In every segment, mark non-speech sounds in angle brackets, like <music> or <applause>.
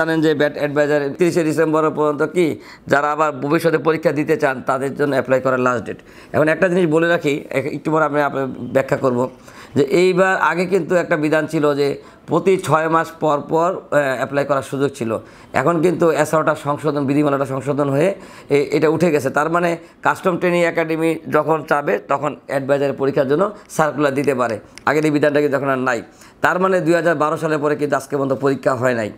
জানেন যে VAT adviser তিরিশে ডিসেম্বর পর্যন্ত কি যারা আবার ভবিষ্যতে পরীক্ষা দিতে চান তাদের জন্য অ্যাপ্লাই করার লাস্ট ডেট এখন একটা জিনিস বলে রাখি একটু পর আমি ব্যাখ্যা করব যে এইবার আগে কিন্তু একটা বিধান ছিল যে প্রতি ছয় মাস পর পর অ্যাপ্লাই করার সুযোগ ছিল এখন কিন্তু এসআওটা সংশোধন বিধিমালাটা সংশোধন হয়ে এটা উঠে গেছে তার মানে কাস্টম ট্রেনিং একাডেমি যখন চাবে তখন অ্যাডভাইজারের পরীক্ষার জন্য সার্কুলার দিতে পারে আগের এই কিন্তু যখন আর নাই তার মানে দুই সালের পরে কিন্তু আজকে পর্যন্ত পরীক্ষা হয় নাই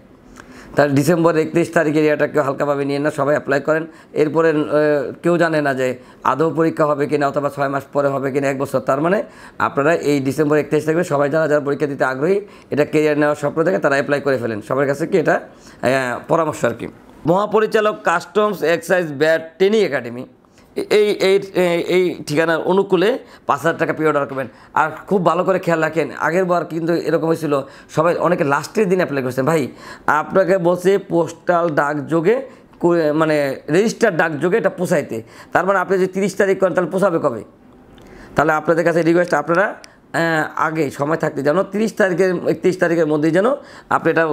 তার ডিসেম্বর একত্রিশ তারিখের এটা কেউ হালকাভাবে নিয়ে না সবাই অ্যাপ্লাই করেন এরপরে কেউ জানে না যে আদৌ পরীক্ষা হবে কিনা অথবা ছয় মাস পরে হবে কিনা এক বছর তার মানে আপনারা এই ডিসেম্বর একত্রিশ তারিখে সবাই যারা যারা পরীক্ষা দিতে আগ্রহী এটা কেরিয়ার নেওয়ার স্বপ্ন থেকে তারা অ্যাপ্লাই করে ফেলেন সবার কাছে কি এটা পরামর্শ আর কি মহাপরিচালক customs excise VAT training academy এই এই এই ঠিকানার অনুকূলে পাঁচ হাজার টাকা পে অর্ডার করবেন আর খুব ভালো করে খেয়াল রাখেন আগের বার কিন্তু এরকম হয়েছিল সবাই অনেকে লাস্টের দিন অ্যাপ্লাই করেছেন ভাই আপনাকে বসে পোস্টাল ডাকযোগে মানে রেজিস্টার ডাকযোগে এটা পোষাইতে তার মানে আপনি যদি তিরিশ তারিখ করেন তাহলে পোষাবে কবে তাহলে আপনাদের কাছে রিকোয়েস্ট আপনারা আগে সময় থাকতে যেন তিরিশ তারিখের একত্রিশ তারিখের মধ্যেই যেন আপনি এটা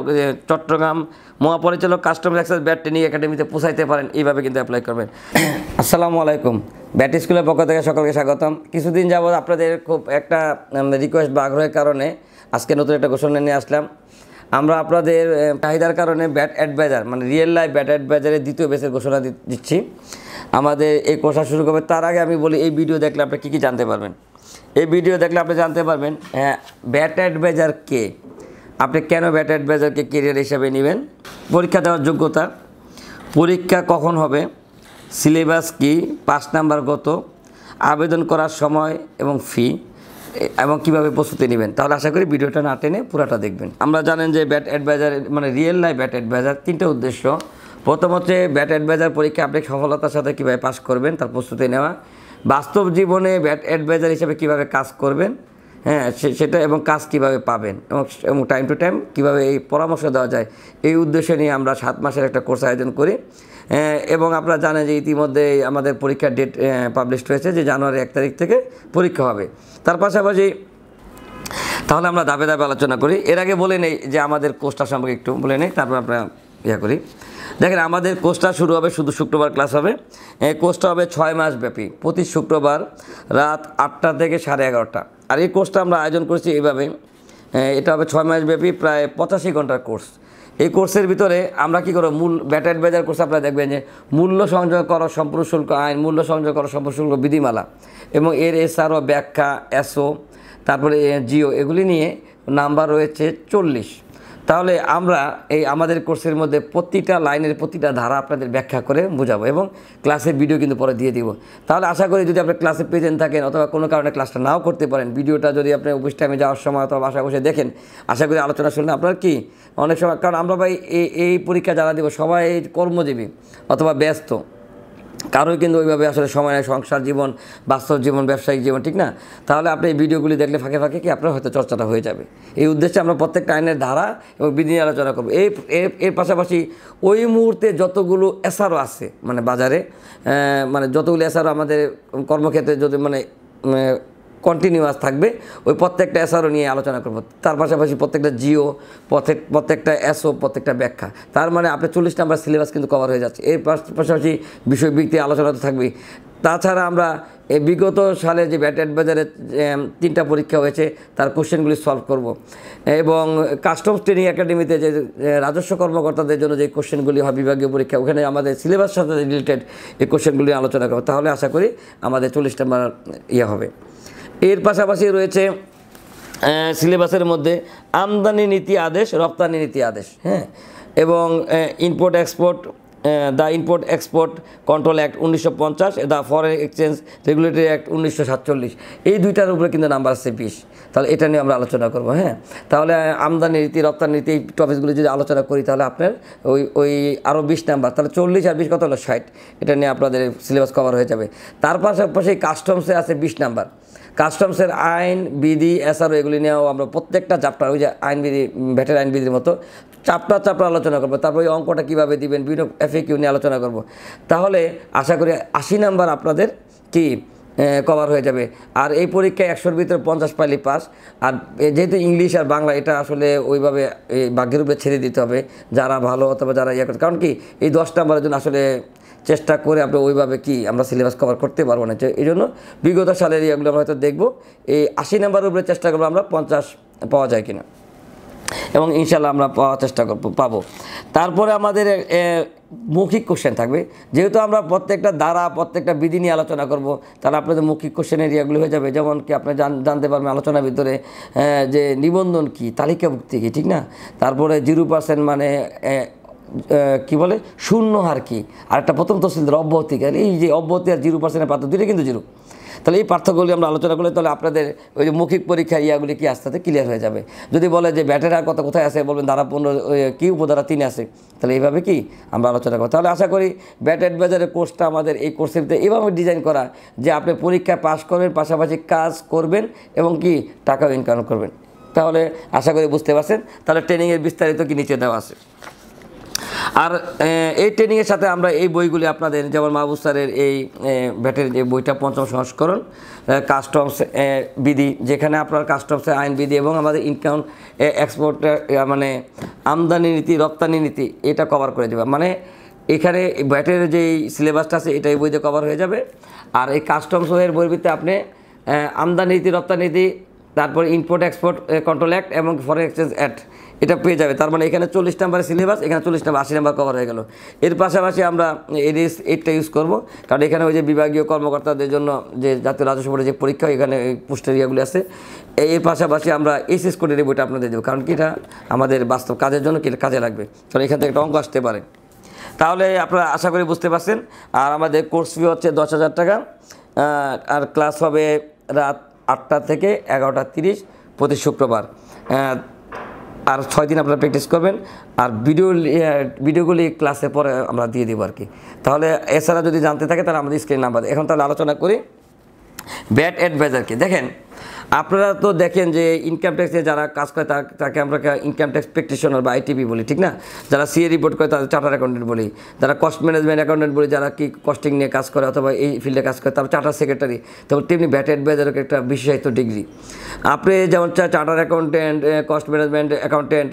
চট্টগ্রাম মহাপরিচালক কাস্টমার অ্যাক্সেস ব্যাট ট্রেনিং একাডেমিতে পোষাইতে পারেন এইভাবে কিন্তু অ্যাপ্লাই করবেন <coughs> আসসালামু আলাইকুম ব্যাট স্কুলের পক্ষ থেকে সকলকে স্বাগতম কিছুদিন যাবৎ আপনাদের খুব একটা রিকোয়েস্ট বা আগ্রহের কারণে আজকে নতুন একটা ঘোষণা নিয়ে আসলাম আমরা আপনাদের চাহিদার কারণে ব্যাট অ্যাডভাইজার মানে রিয়েল লাইফ ব্যাট অ্যাডভাইজারের দ্বিতীয় বেসের ঘোষণা দিচ্ছি আমাদের এই কোর্সা শুরু করবে তার আগে আমি বলি এই ভিডিও দেখলে আপনি কী কী জানতে পারবেন এই ভিডিও দেখলে আপনি জানতে পারবেন হ্যাঁ ব্যাট অ্যাডভাইজার কে আপনি কেন ব্যাট অ্যাডভাইজারকে কেরিয়ার হিসাবে নেবেন পরীক্ষা দেওয়ার যোগ্যতা পরীক্ষা কখন হবে সিলেবাস কি পাঁচ নাম্বার কত আবেদন করার সময় এবং ফি এবং কিভাবে প্রস্তুতি নেবেন তাহলে আশা করি ভিডিওটা না টেনে পুরাটা দেখবেন আমরা জানেন যে ব্যাট অ্যাডভাইজার মানে রিয়েল লাইফ ব্যাট অ্যাডভাইজার তিনটা উদ্দেশ্য প্রথম হচ্ছে ব্যাট অ্যাডভাইজার পরীক্ষা আপনি সফলতার সাথে কীভাবে পাশ করবেন তার প্রস্তুতি নেওয়া বাস্তব জীবনে অ্যাডভাইজার হিসেবে কিভাবে কাজ করবেন হ্যাঁ সেটা এবং কাজ কিভাবে পাবেন এবং টাইম টু টাইম কিভাবে এই পরামর্শ দেওয়া যায় এই উদ্দেশ্য নিয়ে আমরা সাত মাসের একটা কোর্স আয়োজন করি হ্যাঁ, এবং আপনারা জানেন যে ইতিমধ্যে আমাদের পরীক্ষার ডেট পাবলিশড হয়েছে যে জানুয়ারি এক তারিখ থেকে পরীক্ষা হবে তার পাশাপাশি তাহলে আমরা দাবে দাবে আলোচনা করি এর আগে বলে নেই যে আমাদের কোর্সটা সম্পর্কে একটু বলে নেই তারপর আপনার ইয়া করি দেখেন আমাদের কোর্সটা শুরু হবে শুধু শুক্রবার ক্লাস হবে এই কোর্সটা হবে ছয় মাস ব্যাপী প্রতি শুক্রবার রাত আটটা থেকে সাড়ে এগারোটা আর এই কোর্সটা আমরা আয়োজন করেছি এইভাবে এটা হবে ছয় মাস ব্যাপী প্রায় পঁচাশি ঘন্টার কোর্স এই কোর্সের ভিতরে আমরা কি করব মূল ব্যাটা অ্যাডভাইজার কোর্স আপনারা দেখবেন যে মূল্য সংযোগ করা সম্পূর্ণ শুল্ক আইন মূল্য সংযোগ করা সম্পূর্ণ শুল্ক বিধিমালা এবং এর এসআরও ব্যাখ্যা এসও তারপরে জিও এগুলি নিয়ে নাম্বার রয়েছে চল্লিশ তাহলে আমরা এই আমাদের কোর্সের মধ্যে প্রতিটা লাইনের প্রতিটা ধারা আপনাদের ব্যাখ্যা করে বোঝাবো এবং ক্লাসের ভিডিও কিন্তু পরে দিয়ে দিব তাহলে আশা করি যদি আপনি ক্লাসে প্রেজেন্ট থাকেন অথবা কোনো কারণে ক্লাসটা নাও করতে পারেন ভিডিওটা যদি আপনি অফিস টাইমে যাওয়ার সময় অথবা বাসায় বসে দেখেন আশা করি আলোচনা শুনলে আপনার কি অনেক সময় কারণ আমরা ভাই এই পরীক্ষা যারা দেবো সবাই কর্মজীবী অথবা ব্যস্ত কারোই কিন্তু ওইভাবে আসলে সময় নেয় সংসার জীবন বাস্তব জীবন ব্যবসায়িক জীবন ঠিক না তাহলে আপনি এই ভিডিওগুলি দেখলে ফাঁকে ফাঁকে কি আপনার হয়তো চর্চাটা হয়ে যাবে এই উদ্দেশ্যে আমরা প্রত্যেকটা আইনের ধারা এবং বিধি আলোচনা করবো এই এর পাশাপাশি ওই মুহূর্তে যতগুলো এসআরও আছে মানে বাজারে মানে যতগুলো এসআরও আমাদের কর্মক্ষেত্রে যদি মানে কন্টিনিউয়াস থাকবে ওই প্রত্যেকটা এসআরও নিয়ে আলোচনা করবো তার পাশাপাশি প্রত্যেকটা জিও প্রত্যেক প্রত্যেকটা এসও প্রত্যেকটা ব্যাখ্যা তার মানে আপনি চল্লিশ নাম্বার সিলেবাস কিন্তু কভার হয়ে যাচ্ছে এর পাশাপাশি বিষয়ভিত্তি আলোচনা তো থাকবেই তাছাড়া আমরা এই বিগত সালে যে ব্যাট বাজারে তিনটা পরীক্ষা হয়েছে তার কোশ্চেনগুলি সলভ করব এবং কাস্টমস ট্রেনিং একাডেমিতে যে রাজস্ব কর্মকর্তাদের জন্য যে কোশ্চেনগুলি হয় বিভাগীয় পরীক্ষা ওখানে আমাদের সিলেবাস সাথে রিলেটেড এই কোশ্চেনগুলি আলোচনা করবো তাহলে আশা করি আমাদের চল্লিশ নাম্বার ইয়ে হবে এর পাশাপাশি রয়েছে সিলেবাসের মধ্যে আমদানি নীতি আদেশ রপ্তানি নীতি আদেশ হ্যাঁ এবং import export the import export control act উনিশশো পঞ্চাশ the foreign exchange regulatory act উনিশশো সাতচল্লিশ এই দুইটার উপরে কিন্তু নাম্বার আছে বিশ তাহলে এটা নিয়ে আমরা আলোচনা করবো হ্যাঁ তাহলে আমদানি নীতি রপ্তানি নীতি এই টপিকগুলো যদি আলোচনা করি তাহলে আপনার ওই ওই আরও বিশ নাম্বার তাহলে চল্লিশ আর বিশ কত হলো ষাট এটা নিয়ে আপনাদের সিলেবাস কভার হয়ে যাবে তার পাশাপাশি কাস্টমসে আছে বিশ নাম্বার কাস্টমসের আইন বিধি এসআরও এগুলি নিয়েও আমরা প্রত্যেকটা চাপটা ওই যে আইনবিধি ভেটের আইনবিধির মতো চাপটা চাপটা আলোচনা করবো তারপর ওই অঙ্কটা কীভাবে দিবেন বিভিন্ন কিউ নিয়ে আলোচনা করব তাহলে আশা করি আশি নাম্বার আপনাদের কি কভার হয়ে যাবে আর এই পরীক্ষায় একশোর ভিতরে পঞ্চাশ পাইলি পাস আর যেহেতু ইংলিশ আর বাংলা এটা আসলে ওইভাবে ভাগ্যের উপরে ছেড়ে দিতে হবে যারা ভালো অথবা যারা ইয়ে করে কারণ কি এই দশ নাম্বারের জন্য আসলে চেষ্টা করে আমরা ওইভাবে কি আমরা সিলেবাস কভার করতে পারবো না এই জন্য বিগত সালের ইয়েগুলো আমরা হয়তো দেখবো এই আশি নাম্বারের উপরে চেষ্টা করবো আমরা পঞ্চাশ পাওয়া যায় কিনা এবং ইনশাল্লাহ আমরা পাওয়ার চেষ্টা করবো পাবো তারপরে আমাদের মৌখিক কোশ্চেন থাকবে যেহেতু আমরা প্রত্যেকটা দ্বারা প্রত্যেকটা বিধি নিয়ে আলোচনা করব তাহলে আপনাদের মৌখিক কোশ্চেনের ইয়েগুলো হয়ে যাবে যেমন কি আপনি জানতে পারবেন আলোচনার ভিতরে যে নিবন্ধন কি তালিকাভুক্তি কী ঠিক না তারপরে জিরো পার্সেন্ট মানে কি বলে শূন্য হার কি আর একটা প্রথম তহসিল অব্যাহতি এই যে অব্যহতি আর জিরো পার্সেন্টের পার্থক্য দুটো কিন্তু জিরো তাহলে এই পার্থক্যগুলি আমরা আলোচনা করলে তাহলে আপনাদের ওই যে মৌখিক পরীক্ষার ইয়াগুলি কি আস্তে আস্তে ক্লিয়ার হয়ে যাবে যদি বলে যে আর কথা কোথায় আসে বলবেন দ্বারা পনেরো কী উপধারা তিন আসে তাহলে এইভাবে কি আমরা আলোচনা করব তাহলে আশা করি ব্যাট অ্যাডভাইজারের কোর্সটা আমাদের এই কোর্সের এভাবে ডিজাইন করা যে আপনি পরীক্ষা পাস করবেন পাশাপাশি কাজ করবেন এবং কি টাকাও ইনকাম করবেন তাহলে আশা করি বুঝতে পারছেন তাহলে ট্রেনিংয়ের বিস্তারিত কি নিচে দেওয়া আছে আর এই ট্রেনিংয়ের সাথে আমরা এই বইগুলি আপনাদের যেমন মাহবুব স্যারের এই ব্যাটের যে বইটা পঞ্চম সংস্করণ কাস্টমস বিধি যেখানে আপনার কাস্টমসের আইন বিধি এবং আমাদের ইনকাম এক্সপোর্ট মানে আমদানি নীতি রপ্তানি নীতি এটা কভার করে দেবে মানে এখানে ব্যাটের যে সিলেবাসটা আছে এটা এই বইতে কভার হয়ে যাবে আর এই কাস্টমসের বইভিত্তে আপনি আমদানি নীতি রপ্তানি নীতি তারপর ইম্পোর্ট এক্সপোর্ট কন্ট্রোল অ্যাক্ট এবং ফরেন এক্সচেঞ্জ অ্যাক্ট এটা পেয়ে যাবে তার মানে এখানে চল্লিশ নাম্বারের সিলেবাস এখানে চল্লিশ নাম্বার আশি নাম্বার কভার হয়ে গেল এর পাশাপাশি আমরা এডিএস এইটটা ইউজ করব কারণ এখানে ওই যে বিভাগীয় কর্মকর্তাদের জন্য যে জাতীয় রাজস্ব বোর্ডের যে পরীক্ষা এখানে পোস্টের ইয়েগুলি আছে এর পাশাপাশি আমরা এসএস কোডের বইটা আপনাদের দেবো কারণ কি এটা আমাদের বাস্তব কাজের জন্য কি কাজে লাগবে কারণ এখান থেকে একটা অঙ্ক আসতে পারে তাহলে আপনারা আশা করি বুঝতে পারছেন আর আমাদের কোর্স ফি হচ্ছে দশ হাজার টাকা আর ক্লাস হবে রাত আটটা থেকে এগারোটা তিরিশ প্রতি শুক্রবার আর ছয় দিন আপনারা প্র্যাকটিস করবেন আর ভিডিও ভিডিওগুলি ক্লাসে পরে আমরা দিয়ে দেবো আর কি তাহলে এছাড়া যদি জানতে থাকে তাহলে আমাদের স্ক্রিন নাম্বার এখন তাহলে আলোচনা করি ব্যাট অ্যাডভাইজারকে দেখেন আপনারা তো দেখেন যে ইনকাম ট্যাক্সে যারা কাজ করে তাকে আমরা ইনকাম ট্যাক্স প্র্যাকটিশনার বা আইটিপি বলি ঠিক না যারা সিএ রিপোর্ট করে তাদের চার্টার অ্যাকাউন্টেন্ট বলি যারা কস্ট ম্যানেজমেন্ট অ্যাকাউন্টেন্ট বলি যারা কি কস্টিং নিয়ে কাজ করে অথবা এই ফিল্ডে কাজ করে তারপর চার্টার সেক্রেটারি তারপর তেমনি ব্যাট অ্যাডভাইজারকে একটা বিশেষায়িত ডিগ্রি আপনি যেমন charter accountant cost management accountant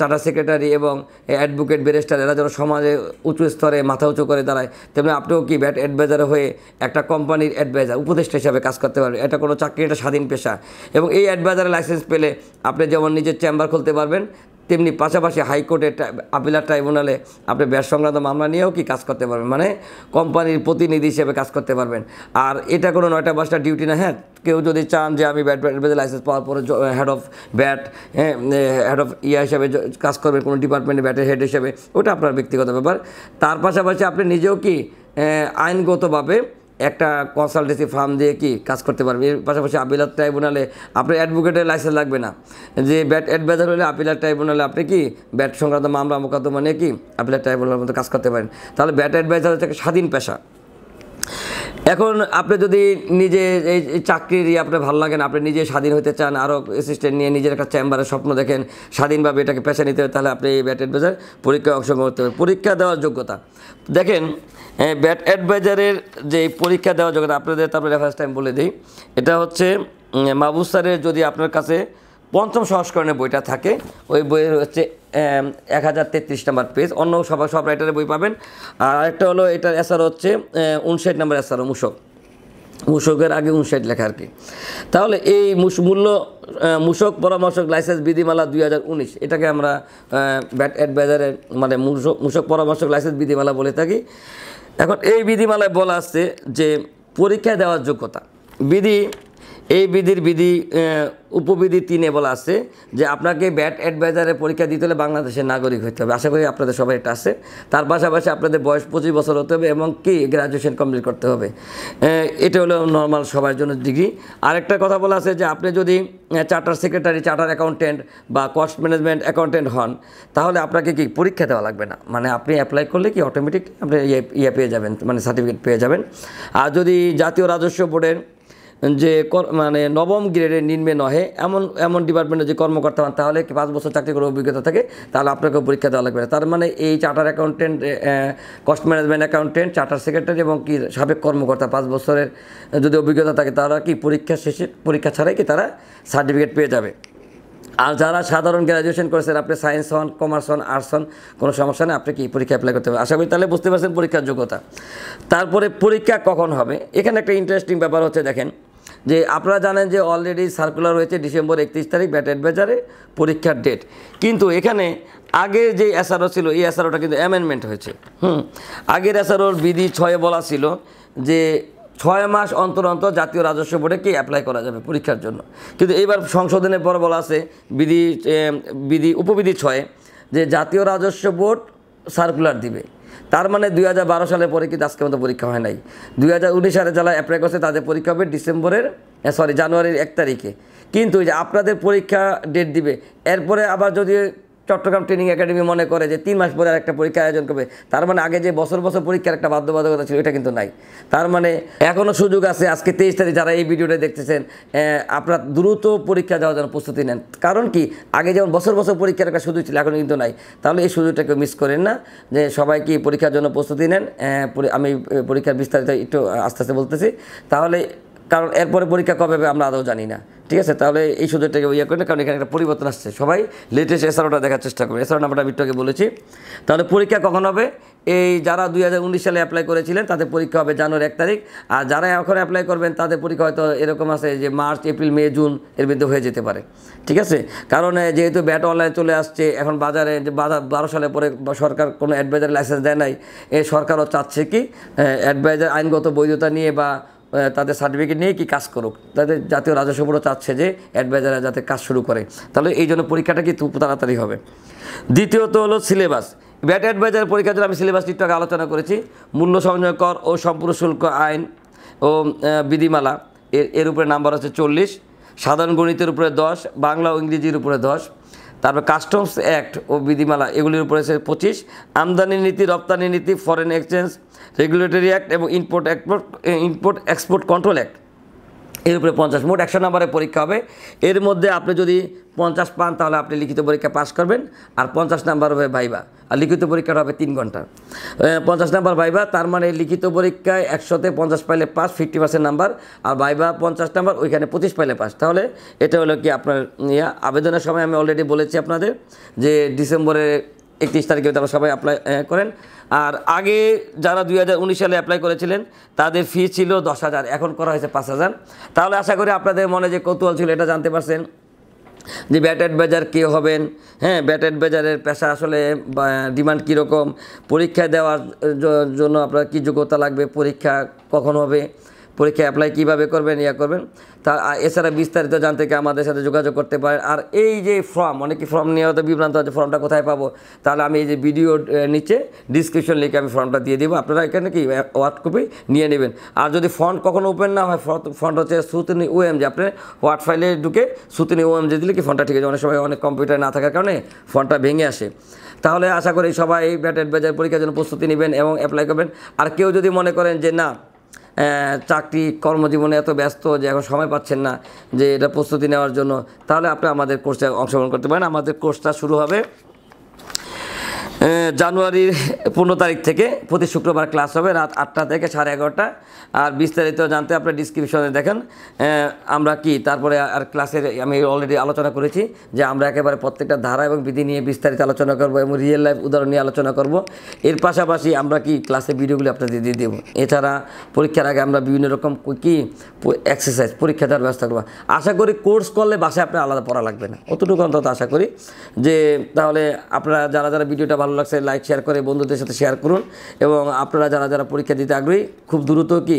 charter secretary এবং অ্যাডভোকেট ব্যারিস্টার এরা যেন সমাজে উঁচু স্তরে মাথা উঁচু করে দাঁড়ায় তেমনি আপনিও কি ব্যাট অ্যাডভাইজার হয়ে একটা কোম্পানির অ্যাডভাইজার উপদেষ্টা হিসাবে কাজ করতে পারবে এটা কোনো চাকরি এটা স্বাধীন পেশা এবং এই অ্যাডভাইজারের লাইসেন্স পেলে আপনি যেমন নিজের চেম্বার খুলতে পারবেন তেমনি পাশাপাশি হাইকোর্টের আপিলার ট্রাইব্যুনালে আপনি ব্যাস সংক্রান্ত মামলা নিয়েও কি কাজ করতে পারবেন মানে কোম্পানির প্রতিনিধি হিসেবে কাজ করতে পারবেন আর এটা কোনো নয়টা পাঁচটা ডিউটি না হ্যাঁ কেউ যদি চান যে আমি ব্যাট ব্যাট লাইসেন্স পাওয়ার পরে হেড অফ ব্যাট হ্যাঁ হেড অফ ইয়া হিসাবে কাজ করবেন কোনো ডিপার্টমেন্টে ব্যাটের হেড হিসেবে ওটা আপনার ব্যক্তিগত ব্যাপার তার পাশাপাশি আপনি নিজেও কি আইনগতভাবে একটা কনসালটেন্সি ফার্ম দিয়ে কি কাজ করতে পারবে এর পাশাপাশি আপিলার ট্রাইব্যুনালে আপনার অ্যাডভোকেটের লাইসেন্স লাগবে না যে ব্যাট অ্যাডভাইজার হলে আপিলার ট্রাইব্যুনালে আপনি কি ব্যাট সংক্রান্ত মামলা মোকাদ্দমা নিয়ে কি আপিলার ট্রাইব্যুনালের মধ্যে কাজ করতে পারেন তাহলে ব্যাট অ্যাডভাইজার হচ্ছে একটা স্বাধীন পেশা এখন আপনি যদি নিজে এই চাকরির ইয়ে আপনার ভালো লাগেন আপনি নিজে স্বাধীন হতে চান আরও অ্যাসিস্ট্যান্ট নিয়ে নিজের একটা চেম্বারের স্বপ্ন দেখেন স্বাধীনভাবে এটাকে পেশা নিতে হবে তাহলে আপনি এই ব্যাট অ্যাডভাইজার পরীক্ষায় অংশগ্রহণ করতে হবে পরীক্ষা দেওয়ার যোগ্যতা দেখেন ব্যাট অ্যাডভাইজারের যে পরীক্ষা দেওয়ার যোগ্যতা আপনাদের তারপরে রেফারেন্স টাইম বলে দিই এটা হচ্ছে মাহবুব স্যারের যদি আপনার কাছে পঞ্চম সংস্করণে বইটা থাকে ওই বইয়ের হচ্ছে এক হাজার তেত্রিশ নম্বর পেজ অন্য সব সব রাইটারের বই পাবেন আর একটা হলো এটার অ্যাসার হচ্ছে উনষাট নাম্বার অ্যাসার মূষক মূষকের আগে উনষাট লেখা আর কি তাহলে এই মূল্য মূষক পরামর্শক লাইসেন্স বিধিমালা দুই হাজার উনিশ এটাকে আমরা ব্যাট অ্যাডভাইজারের মানে মূষক মূষক পরামর্শক লাইসেন্স বিধিমালা বলে থাকি এখন এই বিধিমালায় বলা আছে যে পরীক্ষায় দেওয়ার যোগ্যতা বিধি এই বিধির বিধি উপবিধি তিনে বলা আছে যে আপনাকে ব্যাট অ্যাডভাইজারে পরীক্ষা দিতে হলে বাংলাদেশের নাগরিক হতে হবে আশা করি আপনাদের সবাই এটা আছে তার পাশাপাশি আপনাদের বয়স পঁচিশ বছর হতে হবে এবং কি গ্র্যাজুয়েশন কমপ্লিট করতে হবে এটা হলো নর্মাল সবার জন্য ডিগ্রি আরেকটা কথা বলা আছে যে আপনি যদি চার্টার সেক্রেটারি চার্টার অ্যাকাউন্টেন্ট বা কস্ট ম্যানেজমেন্ট অ্যাকাউন্টেন্ট হন তাহলে আপনাকে কি পরীক্ষা দেওয়া লাগবে না মানে আপনি অ্যাপ্লাই করলে কি অটোমেটিক আপনি ইয়ে, ইয়ে পেয়ে যাবেন মানে সার্টিফিকেট পেয়ে যাবেন আর যদি জাতীয় রাজস্ব বোর্ডের যে মানে নবম গ্রেডের নিম্নে নহে এমন এমন ডিপার্টমেন্টে যে কর্মকর্তা হন তাহলে পাঁচ বছর চাকরি করার অভিজ্ঞতা থাকে তাহলে আপনাকে পরীক্ষা দেওয়া লাগবে তার মানে এই charter accountant cost management accountant charter secretary এবং কি সাবেক কর্মকর্তা পাঁচ বছরের যদি অভিজ্ঞতা থাকে তারা কি পরীক্ষা শেষে পরীক্ষা ছাড়াই কি তারা সার্টিফিকেট পেয়ে যাবে আর যারা সাধারণ গ্র্যাজুয়েশন করেছেন আপনি সায়েন্স হন কমার্স হন আর্টস হন কোনো সমস্যা নেই আপনি কি পরীক্ষা অ্যাপ্লাই করতে হবে আশা করি তাহলে বুঝতে পারছেন পরীক্ষার যোগ্যতা তারপরে পরীক্ষা কখন হবে এখানে একটা ইন্টারেস্টিং ব্যাপার হচ্ছে দেখেন যে আপনারা জানেন যে অলরেডি সার্কুলার হয়েছে ডিসেম্বর একত্রিশ তারিখ ব্যাট অ্যাডভেজারে পরীক্ষার ডেট কিন্তু এখানে আগে যে এসআরও ছিল এই এসআরওটা কিন্তু অ্যামেন্ডমেন্ট হয়েছে হুম আগের এসআরওর বিধি ছয়ে বলা ছিল যে ছয় মাস অন্তর অন্তর জাতীয় রাজস্ব বোর্ডে কি অ্যাপ্লাই করা যাবে পরীক্ষার জন্য কিন্তু এইবার সংশোধনের পর বলা আছে বিধি বিধি উপবিধি ছয়ে যে জাতীয় রাজস্ব বোর্ড সার্কুলার দিবে তার মানে দুই সালে পরে কিন্তু আজকে মতো পরীক্ষা হয় নাই দুই সালে যারা অ্যাপ্লাই করছে তাদের পরীক্ষা হবে ডিসেম্বরের সরি জানুয়ারির এক তারিখে কিন্তু যে আপনাদের পরীক্ষা ডেট দিবে এরপরে আবার যদি চট্টগ্রাম ট্রেনিং একাডেমি মনে করে যে তিন মাস পরে আর একটা পরীক্ষা আয়োজন করবে তার মানে আগে যে বছর বছর পরীক্ষার একটা বাধ্যবাধকতা ছিল এটা কিন্তু নাই তার মানে এখনও সুযোগ আছে আজকে তেইশ তারিখ যারা এই ভিডিওটা দেখতেছেন আপনার দ্রুত পরীক্ষা দেওয়ার জন্য প্রস্তুতি নেন কারণ কি আগে যেমন বছর বছর পরীক্ষার একটা সুযোগ ছিল এখন কিন্তু নাই তাহলে এই সুযোগটাকে মিস করেন না যে সবাই কি পরীক্ষার জন্য প্রস্তুতি নেন আমি পরীক্ষার বিস্তারিত একটু আস্তে আস্তে বলতেছি তাহলে কারণ এরপরে পরীক্ষা কবে হবে আমরা আদৌ জানি না ঠিক আছে তাহলে এই সুযোগটাকে ইয়ে করি না কারণ এখানে একটা পরিবর্তন আসছে সবাই লেটেস্ট এসআরওটা দেখার চেষ্টা করবে এসআর নাম্বারটা আমি একটু বলেছি তাহলে পরীক্ষা কখন হবে এই যারা দুই সালে অ্যাপ্লাই করেছিলেন তাদের পরীক্ষা হবে জানুয়ারি এক তারিখ আর যারা এখন অ্যাপ্লাই করবেন তাদের পরীক্ষা হয়তো এরকম আছে যে মার্চ এপ্রিল মে জুন এর মধ্যে হয়ে যেতে পারে ঠিক আছে কারণ যেহেতু ব্যাট অনলাইন চলে আসছে এখন বাজারে যে বাজার বারো সালে পরে সরকার কোনো অ্যাডভাইজার লাইসেন্স দেয় নাই এ সরকারও চাচ্ছে কি অ্যাডভাইজার আইনগত বৈধতা নিয়ে বা তাদের সার্টিফিকেট নিয়ে কি কাজ করুক তাদের জাতীয় রাজস্ব বোর্ড চাচ্ছে যে অ্যাডভাইজাররা যাতে কাজ শুরু করে তাহলে এই জন্য পরীক্ষাটা কিন্তু তাড়াতাড়ি হবে দ্বিতীয়ত হলো সিলেবাস ব্যাট অ্যাডভাইজার পরীক্ষার জন্য আমি সিলেবাস একটু আগে আলোচনা করেছি মূল্য সংযোগ কর ও সম্পূর্ণ শুল্ক আইন ও বিধিমালা এর এর উপরে নাম্বার হচ্ছে চল্লিশ সাধারণ গণিতের উপরে দশ বাংলা ও ইংরেজির উপরে দশ তারপর কাস্টমস অ্যাক্ট ও বিধিমালা এগুলির উপরে আছে পঁচিশ আমদানি নীতি রপ্তানি নীতি ফরেন এক্সচেঞ্জ রেগুলেটরি অ্যাক্ট এবং import export import export control act এর উপরে পঞ্চাশ মোট একশো নম্বরে পরীক্ষা হবে এর মধ্যে আপনি যদি পঞ্চাশ পান তাহলে আপনি লিখিত পরীক্ষা পাস করবেন আর পঞ্চাশ নাম্বার হবে ভাইবা আর লিখিত পরীক্ষাটা হবে তিন ঘন্টার পঞ্চাশ নাম্বার ভাইবা তার মানে লিখিত পরীক্ষায় একশোতে পঞ্চাশ পাইলে পাস ফিফটি পার্সেন্ট নাম্বার আর ভাইবা পঞ্চাশ নাম্বার ওইখানে পঁচিশ পাইলে পাস তাহলে এটা হলো কি আপনার আবেদনের সময় আমি অলরেডি বলেছি আপনাদের যে ডিসেম্বরে একত্রিশ তারিখে তারা সবাই অ্যাপ্লাই করেন আর আগে যারা দুই সালে অ্যাপ্লাই করেছিলেন তাদের ফি ছিল দশ হাজার এখন করা হয়েছে পাঁচ হাজার তাহলে আশা করি আপনাদের মনে যে কৌতূহল ছিল এটা জানতে পারছেন যে ব্যাট অ্যাডভাইজার কে হবেন হ্যাঁ ব্যাট অ্যাডভাইজারের পেশা আসলে ডিমান্ড কীরকম পরীক্ষা দেওয়ার জন্য আপনার কী যোগ্যতা লাগবে পরীক্ষা কখন হবে পরীক্ষা অ্যাপ্লাই কীভাবে করবেন ইয়া করবেন তা এছাড়া বিস্তারিত জানতে কি আমাদের সাথে যোগাযোগ করতে পারেন আর এই যে ফর্ম অনেকে ফর্ম নিয়ে হয়তো বিভ্রান্ত হচ্ছে ফর্মটা কোথায় পাবো তাহলে আমি এই যে ভিডিও নিচে ডিসক্রিপশন লিখে আমি ফর্মটা দিয়ে দেবো আপনারা এখানে কি ওয়ার্ড কপি নিয়ে নেবেন আর যদি ফন্ড কখনো ওপেন না হয় ফন্ড হচ্ছে সুতিনি ওএম যে আপনি ওয়ার্ড ফাইলে ঢুকে সুতিনি ওএম যে দিলে কি ফোনটা ঠিক আছে অনেক সময় অনেক কম্পিউটার না থাকার কারণে ফোনটা ভেঙে আসে তাহলে আশা করি সবাই ব্যাটেড বাজার পরীক্ষার জন্য প্রস্তুতি নেবেন এবং অ্যাপ্লাই করবেন আর কেউ যদি মনে করেন যে না চাকরি কর্মজীবনে এত ব্যস্ত যে এখন সময় পাচ্ছেন না যে এটা প্রস্তুতি নেওয়ার জন্য তাহলে আপনি আমাদের কোর্সে অংশগ্রহণ করতে পারেন আমাদের কোর্সটা শুরু হবে জানুয়ারির পনেরো তারিখ থেকে প্রতি শুক্রবার ক্লাস হবে রাত আটটা থেকে সাড়ে এগারোটা আর বিস্তারিত জানতে আপনার ডিসক্রিপশনে দেখেন আমরা কি তারপরে আর ক্লাসের আমি অলরেডি আলোচনা করেছি যে আমরা একেবারে প্রত্যেকটা ধারা এবং বিধি নিয়ে বিস্তারিত আলোচনা করব এবং রিয়েল লাইফ উদাহরণ নিয়ে আলোচনা করব এর পাশাপাশি আমরা কি ক্লাসে ভিডিওগুলি আপনাদের দিয়ে দেবো এছাড়া পরীক্ষার আগে আমরা বিভিন্ন রকম কী এক্সারসাইজ পরীক্ষা দেওয়ার ব্যবস্থা করবো আশা করি কোর্স করলে বাসায় আপনার আলাদা পড়া লাগবে না অতটুকু অন্তত আশা করি যে তাহলে আপনারা যারা যারা ভিডিওটা ভালো ভালো লাগছে লাইক শেয়ার করে বন্ধুদের সাথে শেয়ার করুন এবং আপনারা যারা যারা পরীক্ষা দিতে আগ্রহী খুব দ্রুত কি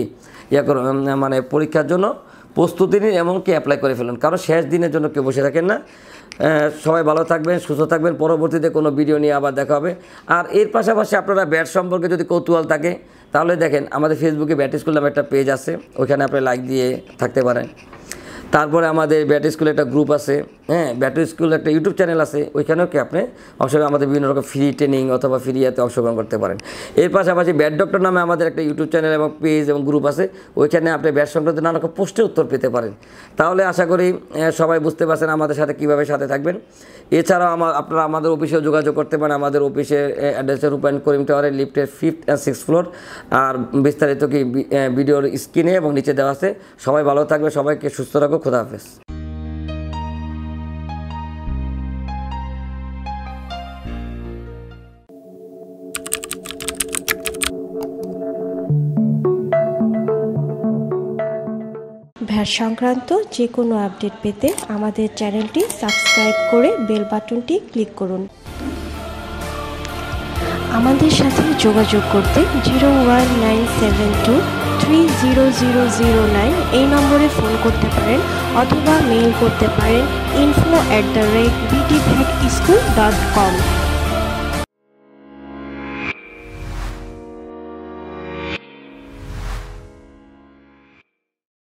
ইয়ে করুন মানে পরীক্ষার জন্য প্রস্তুতি নিন কি অ্যাপ্লাই করে ফেলুন কারণ শেষ দিনের জন্য কেউ বসে থাকেন না সবাই ভালো থাকবেন সুস্থ থাকবেন পরবর্তীতে কোনো ভিডিও নিয়ে আবার দেখা হবে আর এর পাশাপাশি আপনারা ব্যাট সম্পর্কে যদি কৌতূহল থাকে তাহলে দেখেন আমাদের ফেসবুকে ব্যাট স্কুল নামে একটা পেজ আছে ওইখানে আপনি লাইক দিয়ে থাকতে পারেন তারপরে আমাদের ব্যাট স্কুলে একটা গ্রুপ আছে হ্যাঁ ব্যাটারি স্কুল একটা ইউটিউব চ্যানেল আছে ওইখানেও কি আপনি অংশগ্রহণ আমাদের বিভিন্ন রকম ফ্রি ট্রেনিং অথবা ফ্রি ইয়াতে অংশগ্রহণ করতে পারেন এর পাশাপাশি ব্যাট ডক্টর নামে আমাদের একটা ইউটিউব চ্যানেল এবং পেজ এবং গ্রুপ আছে ওইখানে আপনি ব্যাট সংক্রান্ত নানা রকম পোস্টের উত্তর পেতে পারেন তাহলে আশা করি সবাই বুঝতে পারছেন আমাদের সাথে কিভাবে সাথে থাকবেন এছাড়াও আমার আপনারা আমাদের অফিসেও যোগাযোগ করতে পারেন আমাদের অফিসের অ্যাড্রেসে রূপায়ণ করিম টাওয়ারের লিফটের ফিফথ অ্যান্ড সিক্স ফ্লোর আর বিস্তারিত কি ভিডিওর স্ক্রিনে এবং নিচে দেওয়া আছে সবাই ভালো থাকবে সবাইকে সুস্থ রাখো খোদা হাফেজ বিহার সংক্রান্ত যে কোনো আপডেট পেতে আমাদের চ্যানেলটি সাবস্ক্রাইব করে বেল বাটনটি ক্লিক করুন আমাদের সাথে যোগাযোগ করতে zero one nine seven two three zero zero zero nine এই নম্বরে ফোন করতে পারেন অথবা মেইল করতে পারেন info at the rate BT VAT school dot com